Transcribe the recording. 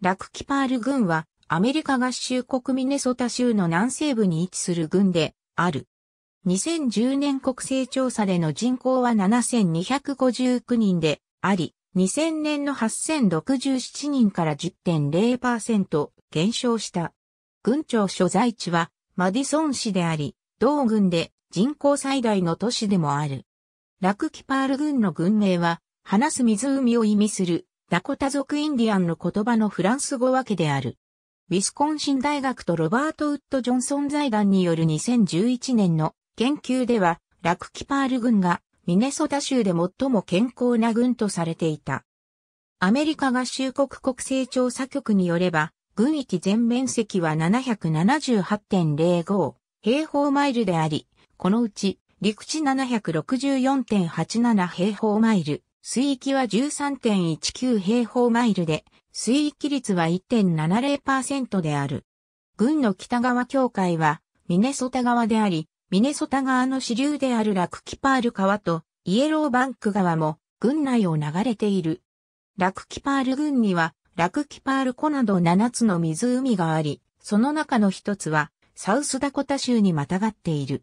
ラクキパール軍はアメリカ合衆国ミネソタ州の南西部に位置する軍である。2010年国勢調査での人口は7259人であり、2000年の8067人から10.0%減少した。軍庁所在地はマディソン市であり、同軍で人口最大の都市でもある。ラクキパール軍の軍名は、話す湖を意味するダコタ族インディアンの言葉のフランス語訳である。ウィスコンシン大学とロバート・ウッド・ジョンソン財団による2011年の研究では、ラクキパール軍がミネソタ州で最も健康な軍とされていた。アメリカ合衆国国勢調査局によれば、軍域全面積は778.05平方マイルであり、このうち陸地764.87平方マイル、水域は13.19平方マイルで、水域率は1.70%である。軍の北側境界は、ミネソタ側であり、ミネソタ側の支流であるラクキパール川と、イエローバンク川も、軍内を流れている。ラクキパール軍には、ラクキパール湖など7つの湖があり、その中の一つは、サウスダコタ州にまたがっている。